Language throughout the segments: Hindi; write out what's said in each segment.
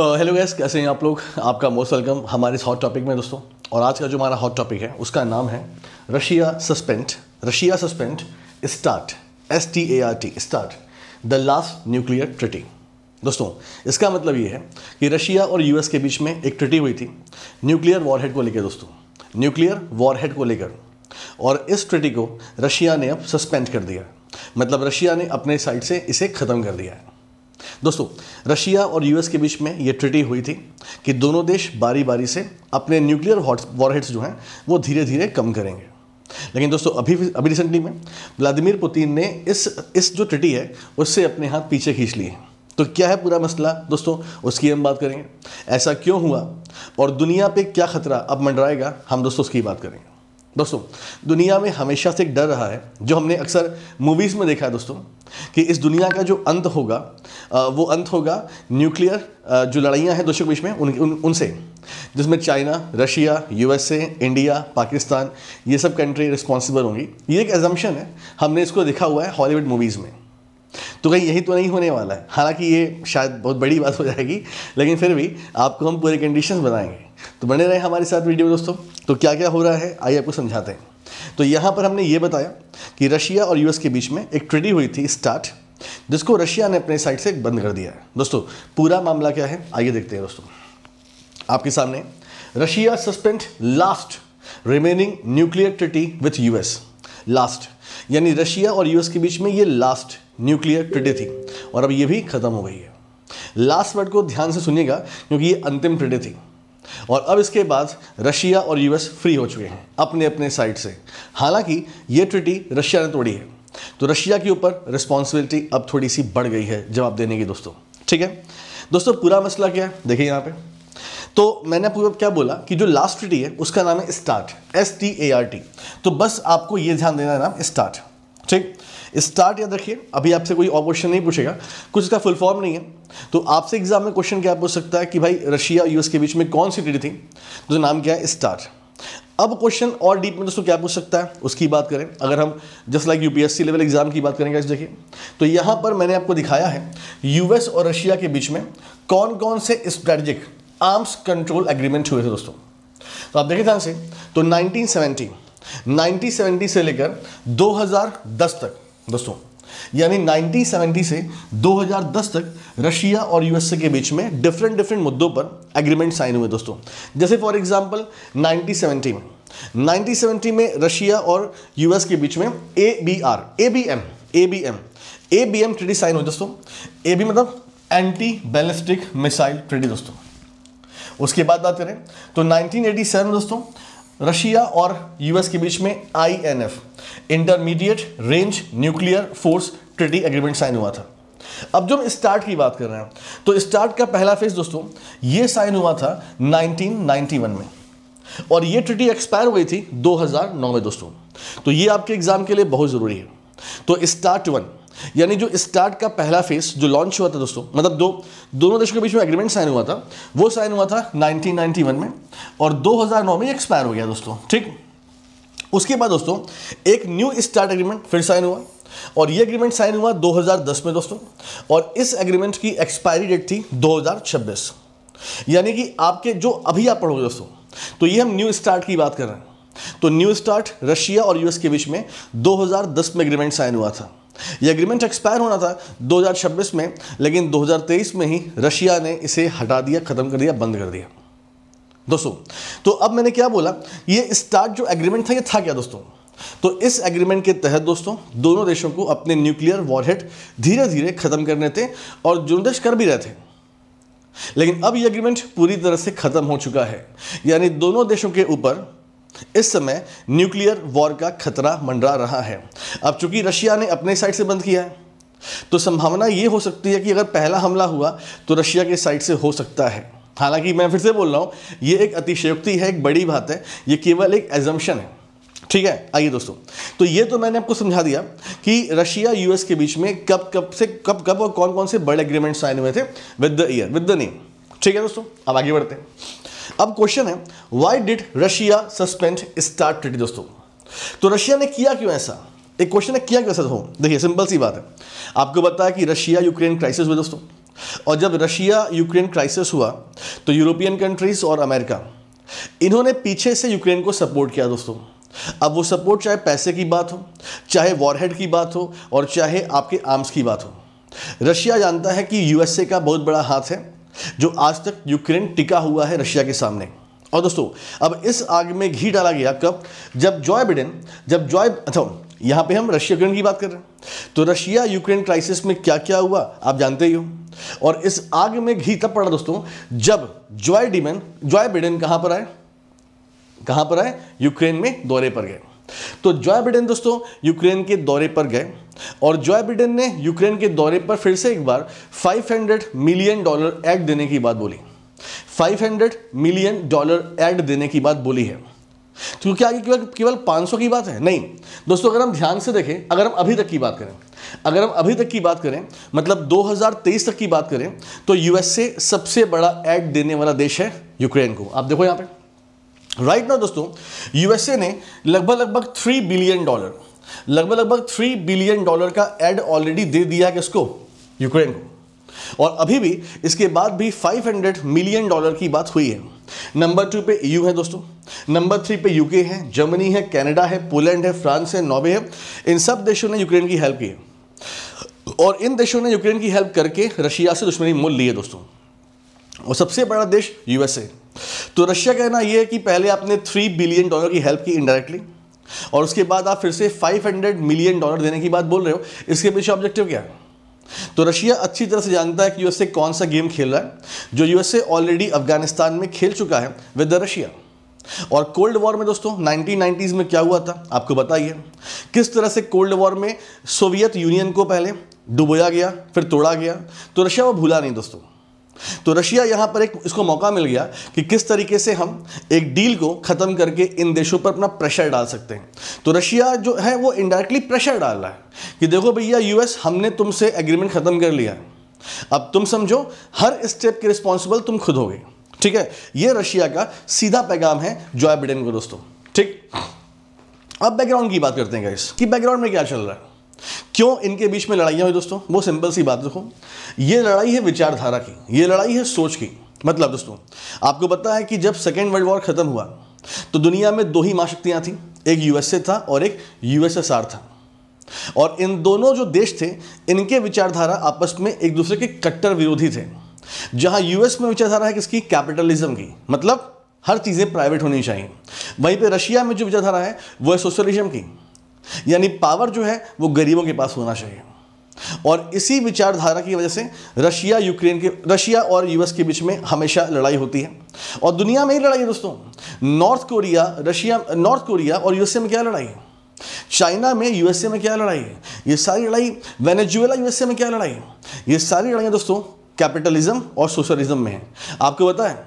हेलो uh, गैस कैसे हैं आप लोग आपका मोस्ट वेलकम हमारे इस हॉट टॉपिक में दोस्तों और आज का जो हमारा हॉट टॉपिक है उसका नाम है Russia suspend Russia suspend START S T A R T START the last nuclear treaty दोस्तों इसका मतलब ये है कि रशिया और यूएस के बीच में एक ट्रिटी हुई थी न्यूक्लियर वॉरहेड को लेकर दोस्तों न्यूक्लियर वॉरहेड को लेकर और इस ट्रिटी को रशिया ने अब सस्पेंड कर दिया मतलब रशिया ने अपने साइड से इसे ख़त्म कर दिया है दोस्तों रशिया और यूएस के बीच में ये ट्रिटी हुई थी कि दोनों देश बारी बारी से अपने न्यूक्लियर वॉरहेड्स जो हैं वो धीरे धीरे कम करेंगे लेकिन दोस्तों अभी अभी रिसेंटली में व्लादिमीर पुतिन ने इस इस जो ट्रिटी है उससे अपने हाथ पीछे खींच लिए तो क्या है पूरा मसला दोस्तों उसकी हम बात करेंगे ऐसा क्यों हुआ और दुनिया पे क्या खतरा अब मंडराएगा हम दोस्तों उसकी बात करेंगे दोस्तों दुनिया में हमेशा से एक डर रहा है जो हमने अक्सर मूवीज़ में देखा है दोस्तों कि इस दुनिया का जो अंत होगा वो अंत होगा न्यूक्लियर जो लड़ाइयाँ हैं दोस्तों के बीच में उन, उन उनसे जिसमें China Russia USA India Pakistan ये सब कंट्री रिस्पॉन्सिबल होंगी ये एक एजम्पन है हमने इसको देखा हुआ है हॉलीवुड मूवीज़ में तो कहीं यही तो नहीं होने वाला है हालांकि ये शायद बहुत बड़ी बात हो जाएगी लेकिन फिर भी आपको हम पूरे कंडीशन बनाएंगे तो बने रहे हमारे साथ वीडियो दोस्तों तो क्या क्या हो रहा है आइए आपको समझाते हैं तो यहाँ पर हमने ये बताया कि रशिया और यूएस के बीच में एक ट्रेडी हुई थी स्टार्ट जिसको रशिया ने अपने साइड से बंद कर दिया है दोस्तों पूरा मामला क्या है आइए देखते हैं दोस्तों आपके सामने Russia suspend last remaining nuclear treaty with US last यानी रशिया और यूएस के बीच में ये लास्ट न्यूक्लियर ट्रिडी थी और अब ये भी ख़त्म हो गई है लास्ट वर्ड को ध्यान से सुनिएगा क्योंकि ये अंतिम ट्रिडे थी और अब इसके बाद रशिया और यूएस फ्री हो चुके हैं अपने अपने साइड से हालांकि ये ट्रिटी रशिया ने तोड़ी है तो रशिया के ऊपर रिस्पॉन्सिबिलिटी अब थोड़ी सी बढ़ गई है जवाब देने की दोस्तों ठीक है दोस्तों पूरा मसला क्या है देखिए यहाँ पे तो मैंने पूरा क्या बोला कि जो लास्ट ट्रिटी है उसका नाम है START S T A R T तो बस आपको ये ध्यान देना है नाम स्टार्ट ठीक स्टार्ट याद रखिए अभी आपसे कोई और क्वेश्चन नहीं पूछेगा कुछ इसका फुल फॉर्म नहीं है तो आपसे एग्जाम में क्वेश्चन क्या पूछ सकता है कि भाई रशिया यूएस के बीच में कौन सी ट्रेड थी तो नाम क्या है स्टार्ट अब क्वेश्चन और डीप में दोस्तों क्या पूछ सकता है उसकी बात करें अगर हम just like UPSC level exam की बात करेंगे देखिए तो यहां पर मैंने आपको दिखाया है यूएस और रशिया के बीच में कौन कौन से स्ट्रेटेजिक आर्म्स कंट्रोल एग्रीमेंट हुए थे दोस्तों तो आप देखिए ध्यान से तो नाइनटीन 1970 से लेकर 2010 तक दोस्तों यानी 1970 से 2010 तक रशिया और यूएसए के बीच में डिफरेंट डिफरेंट मुद्दों पर एग्रीमेंट साइन हुए दोस्तों जैसे फॉर एग्जांपल 1970 में 1970 में रशिया और यूएस के बीच में A B R A B M A B M A B M treaty sign हुई दोस्तों ए बी मतलब एंटी बैलिस्टिक मिसाइल ट्रेडी दोस्तों उसके बाद बात करें तो 1987 दोस्तों रशिया और यूएस के बीच में INF intermediate range nuclear force treaty agreement sign हुआ था अब जो हम स्टार्ट की बात कर रहे हैं तो स्टार्ट का पहला फेज दोस्तों ये साइन हुआ था 1991 में और ये ट्रिटी एक्सपायर हुई थी 2009 में दोस्तों तो ये आपके एग्जाम के लिए बहुत ज़रूरी है तो स्टार्ट वन यानी जो स्टार्ट का पहला फेज जो लॉन्च हुआ था दोस्तों मतलब दो दोनों देशों के बीच में एग्रीमेंट साइन हुआ था वो साइन हुआ था 1991 में और 2009 में एक्सपायर हो गया दोस्तों ठीक उसके बाद दोस्तों एक न्यू स्टार्ट एग्रीमेंट फिर साइन हुआ और ये एग्रीमेंट साइन हुआ 2010 में दोस्तों और इस एग्रीमेंट की एक्सपायरी डेट थी 2026 यानी कि आपके जो अभी आप पढ़ोगे दोस्तों तो ये हम न्यू स्टार्ट की बात कर रहे हैं तो न्यू स्टार्ट रशिया और यूएस के बीच में 2010 में एग्रीमेंट साइन हुआ था यह एग्रीमेंट एक्सपायर होना था 2026 में लेकिन 2023 में ही रशिया ने इसे हटा दिया ख़त्म कर दिया बंद कर दिया दोस्तों तो अब मैंने क्या बोला ये स्टार्ट जो एग्रीमेंट था ये था क्या दोस्तों तो इस एग्रीमेंट के तहत दोस्तों दोनों देशों को अपने न्यूक्लियर वॉरहेड धीरे धीरे ख़त्म करने थे और जुर्दश कर भी रहे थे लेकिन अब ये एग्रीमेंट पूरी तरह से ख़त्म हो चुका है यानी दोनों देशों के ऊपर इस समय न्यूक्लियर वॉर का खतरा मंडरा रहा है अब चूंकि रशिया ने अपने साइड से बंद किया है तो संभावना यह हो सकती है कि अगर पहला हमला हुआ तो रशिया के साइड से हो सकता है हालांकि मैं फिर से बोल रहा हूँ ये एक अतिशयोक्ति है एक बड़ी बात है ये केवल एक एजम्पन है ठीक है आइए दोस्तों तो ये तो मैंने आपको समझा दिया कि रशिया यूएस के बीच में कब कब से कब कब और कौन कौन से बड़े एग्रीमेंट साइन हुए थे with the year with the name ठीक है दोस्तों अब आगे बढ़ते हैं अब क्वेश्चन है why did Russia suspend START treaty दोस्तों तो रशिया ने किया क्यों ऐसा एक क्वेश्चन है किया क्यों ऐसा हो देखिए सिंपल सी बात है आपको बताया कि रशिया यूक्रेन क्राइसिस हुए दोस्तों और जब रशिया यूक्रेन क्राइसिस हुआ तो यूरोपियन कंट्रीज़ और अमेरिका इन्होंने पीछे से यूक्रेन को सपोर्ट किया दोस्तों अब वो सपोर्ट चाहे पैसे की बात हो चाहे वॉरहेड की बात हो और चाहे आपके आर्म्स की बात हो रशिया जानता है कि यूएसए का बहुत बड़ा हाथ है जो आज तक यूक्रेन टिका हुआ है रशिया के सामने और दोस्तों अब इस आग में घी डाला गया कब जब जॉय बिडेन जब जॉय अच्छा यहाँ पे हम रशिया यूक्रेन की बात कर रहे हैं तो रशिया यूक्रेन क्राइसिस में क्या क्या हुआ आप जानते ही हो और इस आग में घी तब पड़ा दोस्तों जब जॉय डिमेन जॉय बिडेन कहाँ पर आए कहाँ पर आए यूक्रेन में दौरे पर गए तो जॉय बिडेन दोस्तों यूक्रेन के दौरे पर गए और जॉय बिडेन ने यूक्रेन के दौरे पर फिर से एक बार 500 मिलियन डॉलर एक्ट देने की बात बोली 500 मिलियन डॉलर एड देने की बात बोली है क्योंकि आगे केवल केवल 500 की बात है नहीं दोस्तों अगर हम ध्यान से देखें अगर हम अभी तक की बात करें अगर हम अभी तक की बात करें मतलब 2023 तक की बात करें तो यूएसए सबसे बड़ा ऐड देने वाला देश है यूक्रेन को आप देखो यहाँ पे राइट ना दोस्तों यूएसए ने लगभग लगभग थ्री बिलियन डॉलर लगभग लगभग थ्री बिलियन डॉलर का एड ऑलरेडी दे दिया है किसको यूक्रेन को और अभी भी इसके बाद भी 500 मिलियन डॉलर की बात हुई है नंबर टू पे यू e है दोस्तों नंबर थ्री पे यूके है जर्मनी है कनाडा है पोलैंड है फ्रांस है नॉर्वे है इन सब देशों ने यूक्रेन की हेल्प की है और इन देशों ने यूक्रेन की हेल्प करके रशिया से दुश्मनी मोल ली है दोस्तों और सबसे बड़ा देश यूएसए तो रशिया कहना यह है कि पहले आपने थ्री बिलियन डॉलर की हेल्प की इनडायरेक्टली और उसके बाद आप फिर से 500 मिलियन डॉलर देने की बात बोल रहे हो इसके पीछे ऑब्जेक्टिव क्या है तो रशिया अच्छी तरह से जानता है कि यूएसए कौन सा गेम खेल रहा है जो यूएसए ऑलरेडी अफगानिस्तान में खेल चुका है विद द रशिया और कोल्ड वॉर में दोस्तों 1990s में क्या हुआ था आपको बताइए किस तरह से कोल्ड वॉर में सोवियत यूनियन को पहले डुबोया गया फिर तोड़ा गया तो रशिया वो भूला नहीं दोस्तों तो रशिया यहां पर एक इसको मौका मिल गया कि किस तरीके से हम एक डील को ख़त्म करके इन देशों पर अपना प्रेशर डाल सकते हैं तो रशिया जो है वो इनडायरेक्टली प्रेशर डाल रहा है कि देखो भैया यूएस हमने तुमसे एग्रीमेंट ख़त्म कर लिया अब तुम समझो हर स्टेप के रिस्पॉन्सिबल तुम खुद हो ठीक है ये रशिया का सीधा पैगाम है जॉय बिडेन को दोस्तों ठीक अब बैकग्राउंड की बात करते हैं इस कि बैकग्राउंड में क्या चल रहा है क्यों इनके बीच में लड़ाइयाँ हुई दोस्तों वो सिंपल सी बात देखो ये लड़ाई है विचारधारा की ये लड़ाई है सोच की मतलब दोस्तों आपको पता है कि जब सेकेंड वर्ल्ड वॉर ख़त्म हुआ तो दुनिया में दो ही महाशक्तियाँ थीं एक यूएसए था और एक यूएसएसआर था और इन दोनों जो देश थे इनके विचारधारा आपस में एक दूसरे के कट्टर विरोधी थे जहां यूएस में विचारधारा है किसकी कैपिटलिज्म की मतलब हर चीज़ें प्राइवेट होनी चाहिए वहीं पे रशिया में जो विचारधारा है वो है सोशलिज्म की यानी पावर जो है वो गरीबों के पास होना चाहिए और इसी विचारधारा की वजह से रशिया यूक्रेन के रशिया और यूएस के बीच में हमेशा लड़ाई होती है और दुनिया में ही लड़ाई है दोस्तों North Korea Russia North Korea और यूएसए में क्या लड़ाई है चाइना में यूएसए में क्या लड़ाई है ये सारी लड़ाई वेनेजुएला यूएसए में क्या लड़ाई है ये सारी लड़ाइयाँ दोस्तों कैपिटलिज्म और सोशलिज्म में है आपको पता है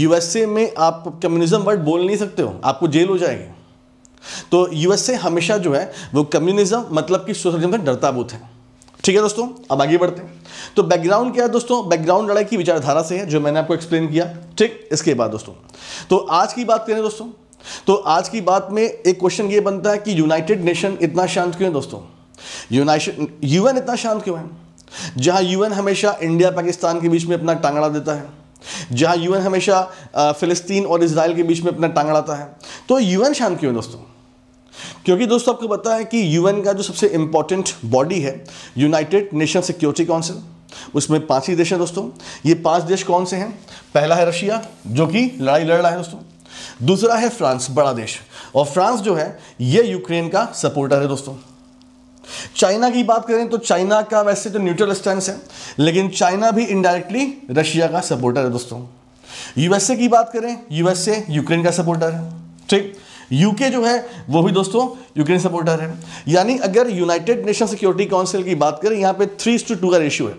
यूएसए में आप कम्युनिज्म वर्ड बोल नहीं सकते हो आपको जेल हो जाएगी तो यूएसए हमेशा जो है वो कम्युनिज्म मतलब कि सोशलिज्म का डरता बूथ है ठीक है दोस्तों अब आगे बढ़ते हैं तो बैकग्राउंड क्या है दोस्तों बैकग्राउंड लड़ाई की विचारधारा से है जो मैंने आपको एक्सप्लेन किया ठीक इसके बाद दोस्तों तो आज की बात करें दोस्तों तो आज की बात में एक क्वेश्चन ये बनता है कि यूनाइटेड नेशन इतना शांत क्यों है दोस्तों यूनाइटेड यूएन इतना शांत क्यों है जहां यूएन हमेशा इंडिया पाकिस्तान के बीच में अपना टांगड़ा देता है जहां यूएन हमेशा फिलिस्तीन और इसराइल के बीच में अपना टांग अड़ाता है तो यूएन शांत क्यों है दोस्तों क्योंकि दोस्तों आपको पता है कि यूएन का जो सबसे इंपॉर्टेंट बॉडी है यूनाइटेड नेशन सिक्योरिटी काउंसिल उसमें पांच ही देश हैं दोस्तों ये पांच देश कौन से हैं पहला है रशिया जो कि लड़ाई लड़ रहा है दोस्तों दूसरा है फ्रांस बड़ा देश और फ्रांस जो है ये यूक्रेन का सपोर्टर है दोस्तों चाइना की बात करें तो चाइना का वैसे तो न्यूट्रल स्टैंड है लेकिन चाइना भी इनडायरेक्टली रशिया का सपोर्टर है दोस्तों यूएसए की बात करें यूएसए यूक्रेन का सपोर्टर है ठीक यूके जो है वो भी दोस्तों यूक्रेन सपोर्टर है यानी अगर यूनाइटेड नेशन सिक्योरिटी काउंसिल की बात करें यहां पे थ्री टू टू का रेशियो है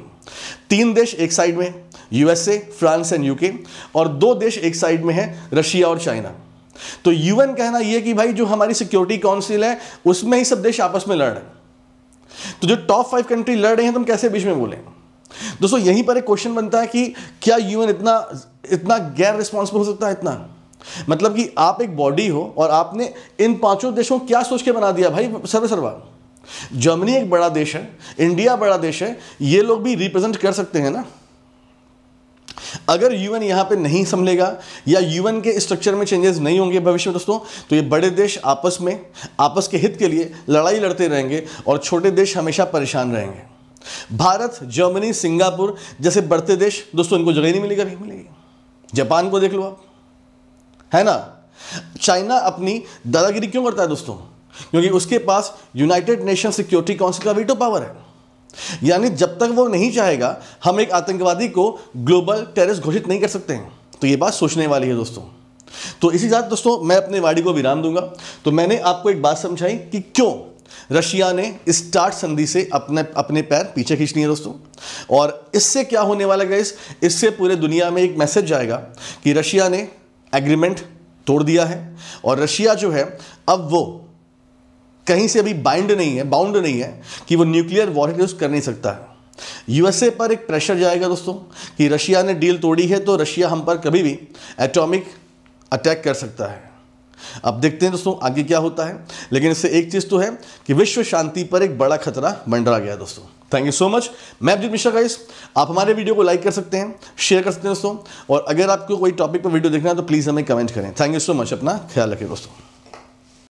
तीन देश एक साइड में यूएसए फ्रांस एंड यूके और दो देश एक साइड में है रशिया और चाइना तो यूएन कहना यह कि भाई जो हमारी सिक्योरिटी काउंसिल है उसमें ही सब देश आपस में लड़ रहे हैं तो जो टॉप फाइव कंट्री लड़ रहे हैं तो हम कैसे बीच में बोले दोस्तों यहीं पर एक क्वेश्चन बनता है कि क्या यूएन इतना इतना गैर रिस्पॉन्सिबल हो सकता है इतना मतलब कि आप एक बॉडी हो और आपने इन पांचों देशों को क्या सोच के बना दिया भाई सर्व सर्वा जर्मनी एक बड़ा देश है इंडिया बड़ा देश है ये लोग भी रिप्रेजेंट कर सकते हैं ना अगर यूएन यहां पे नहीं संभलेगा या यूएन के स्ट्रक्चर में चेंजेस नहीं होंगे भविष्य में दोस्तों तो ये बड़े देश आपस में आपस के हित के लिए लड़ाई लड़ते रहेंगे और छोटे देश हमेशा परेशान रहेंगे भारत जर्मनी सिंगापुर जैसे बढ़ते देश दोस्तों इनको जगह नहीं मिलेगी नहीं मिलेगी जापान को देख लो आप है ना चाइना अपनी दादागिरी क्यों करता है दोस्तों क्योंकि उसके पास यूनाइटेड नेशन सिक्योरिटी काउंसिल का वीटो पावर है यानी जब तक वो नहीं चाहेगा हम एक आतंकवादी को ग्लोबल टेररिस्ट घोषित नहीं कर सकते हैं तो ये बात सोचने वाली है दोस्तों तो इसी साथ दोस्तों मैं अपने वाड़ी को विराम दूंगा तो मैंने आपको एक बात समझाई कि क्यों रशिया ने स्टार्ट संधि से अपने अपने पैर पीछे खींच लिए दोस्तों और इससे क्या होने वाला गाइस इससे पूरे दुनिया में एक मैसेज जाएगा कि रशिया ने एग्रीमेंट तोड़ दिया है और रशिया जो है अब वो कहीं से अभी बाइंड नहीं है बाउंड नहीं है कि वो न्यूक्लियर वॉर यूज़ कर नहीं सकता है यूएसए पर एक प्रेशर जाएगा दोस्तों कि रशिया ने डील तोड़ी है तो रशिया हम पर कभी भी एटॉमिक अटैक कर सकता है अब देखते हैं दोस्तों आगे क्या होता है लेकिन इससे एक चीज़ तो है कि विश्व शांति पर एक बड़ा खतरा मंडरा गया दोस्तों थैंक यू सो मच मैं अभिजीत मिश्रा गाइस आप हमारे वीडियो को लाइक कर सकते हैं शेयर कर सकते हैं दोस्तों और अगर आपको कोई टॉपिक पर वीडियो देखना है तो प्लीज़ हमें कमेंट करें थैंक यू सो मच अपना ख्याल रखें दोस्तों